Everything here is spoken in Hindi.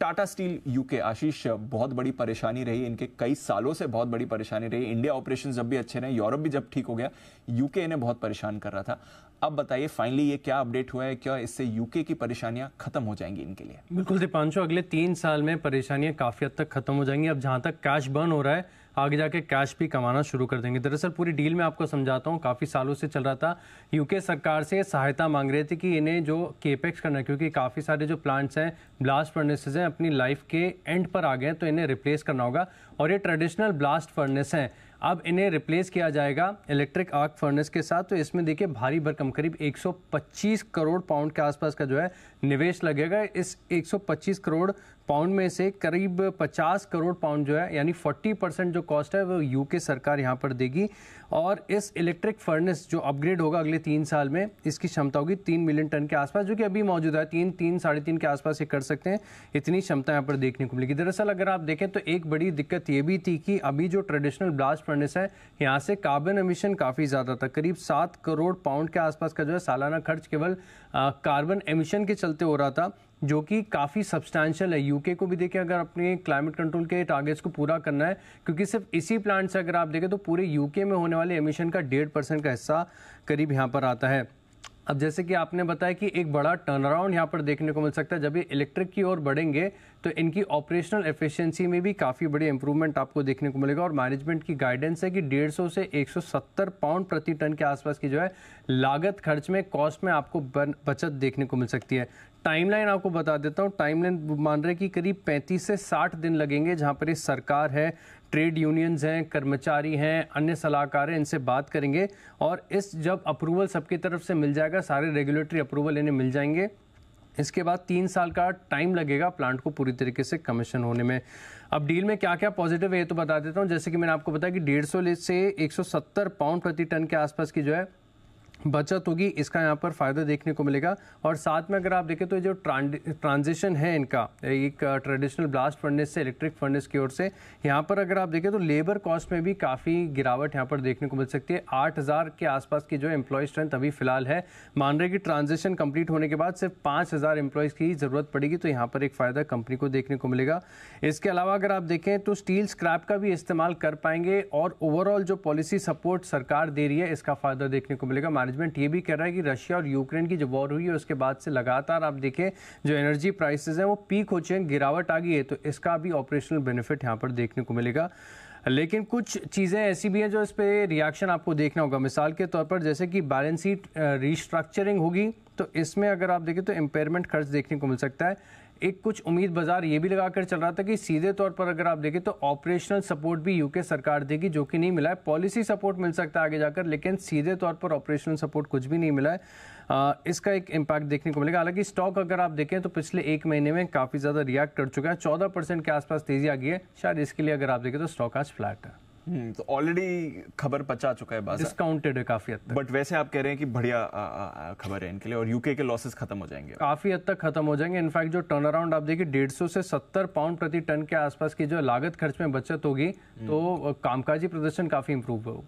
टाटा स्टील यूके आशीष बहुत बड़ी परेशानी रही इनके कई सालों से बहुत बड़ी परेशानी रही इंडिया ऑपरेशन जब भी अच्छे रहे यूरोप भी जब ठीक हो गया यूके इन्हें बहुत परेशान कर रहा था अब बताइए फाइनली ये क्या अपडेट हुआ है क्या इससे यूके की परेशानियां खत्म हो जाएंगी इनके लिए बिल्कुल दीपांशु अगले तीन साल में परेशानियां काफी हद तक खत्म हो जाएंगी अब जहां तक कैश बर्न हो रहा है आगे जाके कैश भी कमाना शुरू कर देंगे दरअसल पूरी डील में आपको समझाता हूँ काफ़ी सालों से चल रहा था यूके सरकार से सहायता मांग रहे थे कि इन्हें जो केपेक्स करना है क्योंकि काफ़ी सारे जो प्लांट्स हैं ब्लास्ट फर्नेसेज हैं अपनी लाइफ के एंड पर आ गए हैं तो इन्हें रिप्लेस करना होगा और ये ट्रेडिशनल ब्लास्ट फर्नेस हैं अब इन्हें रिप्लेस किया जाएगा इलेक्ट्रिक आर्क फर्नेस के साथ तो इसमें देखिए भारी भरकम करीब 125 करोड़ पाउंड के आसपास का जो है निवेश लगेगा इस 125 करोड़ पाउंड में से करीब 50 करोड़ पाउंड जो है यानी 40 परसेंट जो कॉस्ट है वो यूके सरकार यहाँ पर देगी और इस इलेक्ट्रिक फर्नेस जो अपग्रेड होगा अगले तीन साल में इसकी क्षमता होगी तीन मिलियन टन के आसपास जो कि अभी मौजूद है तीन तीन साढ़े तीन के आसपास ये कर सकते हैं इतनी क्षमता यहाँ पर देखने को मिलेगी दरअसल अगर आप देखें तो एक बड़ी दिक्कत ये भी थी कि अभी जो ट्रेडिशनल ब्लास्ट फर्नेस है यहाँ से कार्बन एमिशन काफ़ी ज़्यादा था करीब सात करोड़ पाउंड के आसपास का जो है सालाना खर्च केवल कार्बन एमिशन के चलते हो रहा था जो कि काफ़ी सब्सटैंशियल है यूके को भी देखें अगर अपने क्लाइमेट कंट्रोल के टारगेट्स को पूरा करना है क्योंकि सिर्फ इसी प्लांट से अगर आप देखें तो पूरे यूके में होने वाले एमिशन का डेढ़ परसेंट का हिस्सा करीब यहाँ पर आता है अब जैसे कि आपने बताया कि एक बड़ा टर्न अराउंड यहाँ पर देखने को मिल सकता है जब ये इलेक्ट्रिक की ओर बढ़ेंगे तो इनकी ऑपरेशनल एफिशिएंसी में भी काफ़ी बड़ी इंप्रूवमेंट आपको देखने को मिलेगा और मैनेजमेंट की गाइडेंस है कि 150 से 170 पाउंड प्रति टन के आसपास की जो है लागत खर्च में कॉस्ट में आपको बचत देखने को मिल सकती है टाइमलाइन आपको बता देता हूँ टाइमलाइन मान रहे कि करीब 35 से 60 दिन लगेंगे जहाँ पर ये सरकार है ट्रेड यूनियंस हैं कर्मचारी हैं अन्य सलाहकार हैं इनसे बात करेंगे और इस जब अप्रूवल सबकी तरफ से मिल जाएगा सारे रेगुलेटरी अप्रूवल इन्हें मिल जाएंगे इसके बाद तीन साल का टाइम लगेगा प्लांट को पूरी तरीके से कमीशन होने में अब डील में क्या क्या पॉजिटिव है ये तो बता देता हूँ जैसे कि मैंने आपको बताया कि डेढ़ से एक पाउंड प्रति टन के आसपास की जो है बचत होगी इसका यहाँ पर फ़ायदा देखने को मिलेगा और साथ में अगर आप देखें तो जो ट्रांजिशन है इनका एक ट्रेडिशनल ब्लास्ट फर्नेस से इलेक्ट्रिक फर्नेस की ओर से यहाँ पर अगर आप देखें तो लेबर कॉस्ट में भी काफ़ी गिरावट यहाँ पर देखने को मिल सकती है आठ हज़ार के आसपास की जो एम्प्लॉय स्ट्रेंथ अभी फिलहाल है मान रहे कि ट्रांजेक्शन कंप्लीट होने के बाद सिर्फ पाँच हज़ार की ज़रूरत पड़ेगी तो यहाँ पर एक फ़ायदा कंपनी को देखने को मिलेगा इसके अलावा अगर आप देखें तो स्टील स्क्रैप का भी इस्तेमाल कर पाएंगे और ओवरऑल जो पॉलिसी सपोर्ट सरकार दे रही है इसका फ़ायदा देखने को मिलेगा मैनेजमेंट ये भी कह रहा है कि रशिया और यूक्रेन की जो वॉर हुई है उसके बाद से लगातार आप देखें जो एनर्जी प्राइसेस हैं वो पीक हो चुके हैं गिरावट आ गई है तो इसका भी ऑपरेशनल बेनिफिट यहाँ पर देखने को मिलेगा लेकिन कुछ चीज़ें ऐसी भी हैं जो इस पर रिएक्शन आपको देखना होगा मिसाल के तौर पर जैसे कि बैलेंस शीट रिस्ट्रक्चरिंग होगी तो इसमें अगर आप देखें तो इम्पेयरमेंट खर्च देखने को मिल सकता है एक कुछ उम्मीद बाजार ये भी लगाकर चल रहा था कि सीधे तौर पर अगर आप देखें तो ऑपरेशनल सपोर्ट भी यूके सरकार देगी जो कि नहीं मिला है पॉलिसी सपोर्ट मिल सकता है आगे जाकर लेकिन सीधे तौर पर ऑपरेशनल सपोर्ट कुछ भी नहीं मिला है आ, इसका एक इम्पैक्ट देखने को मिलेगा हालांकि स्टॉक अगर आप देखें तो पिछले एक महीने में काफ़ी ज़्यादा रिएक्ट कर चुका है चौदह के आसपास तेज़ी आ गई है शायद इसके लिए अगर आप देखें तो स्टॉक आज फ्लैट है हम्म, तो ऑलरेडी खबर पचा चुका है बाजार डिस्काउंटेड है काफी हद तक बट वैसे आप कह रहे हैं कि बढ़िया खबर है इनके लिए और यूके के लॉसेस खत्म हो जाएंगे काफी हद तक खत्म हो जाएंगे इनफैक्ट जो टर्न अराउंड आप देखिए डेढ़ से सत्तर पाउंड प्रति टन के आसपास की जो लागत खर्च में बचत होगी हम्म। तो कामकाजी प्रदर्शन काफी इंप्रूव होगा